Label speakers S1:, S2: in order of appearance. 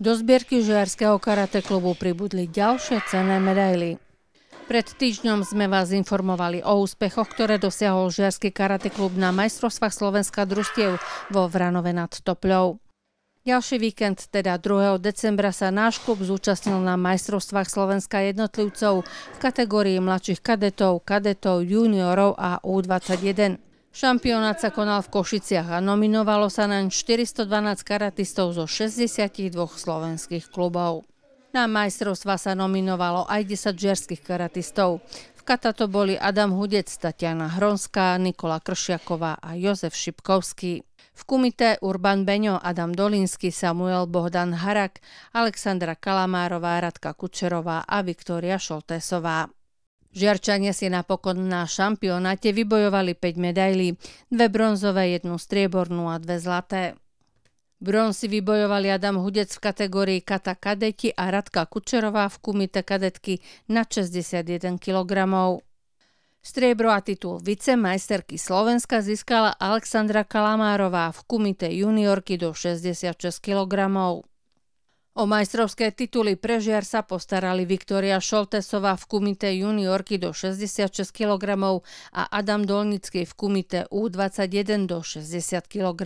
S1: Do zbierky Žiarského karate klubu pribudli ďalšie cenné medaily. Pred týždňom sme vás informovali o úspechoch, ktoré dosiahol Žiarský karate klub na majstrovstvách Slovenska družstiev vo Vranove nad Topľou. Ďalší víkend, teda 2. decembra, sa náš klub zúčastnil na majstrovstvách Slovenska jednotlivcov v kategórii mladších kadetov, kadetov, juniorov a U21. Šampionát sa konal v Košiciach a nominovalo sa naň 412 karatistov zo 62 slovenských klubov. Na majstrovstva sa nominovalo aj 10 žerských karatistov. V kata to boli Adam Hudec, Tatiana Hronská, Nikola Kršiaková a Jozef Šipkovský. V kumite Urban Beňo, Adam Dolinsky, Samuel Bohdan Harak, Alexandra Kalamárová, Radka Kučerová a Viktória Šoltésová. Žiarčania si napokon na šampionáte vybojovali 5 medailí, dve bronzové, jednu striebornú a dve zlaté. Bronz si vybojovali Adam Hudec v kategórii kata kadeti a Radka Kučerová v kumite kadetky na 61 kg. Striebro a titul vicemajsterky Slovenska získala Alexandra Kalamárová v kumite juniorky do 66 kg. O majstrovské tituly pre žiar sa postarali Viktoria Šoltesová v kumite juniorky do 66 kg a Adam Dolnický v kumite U21 do 60 kg.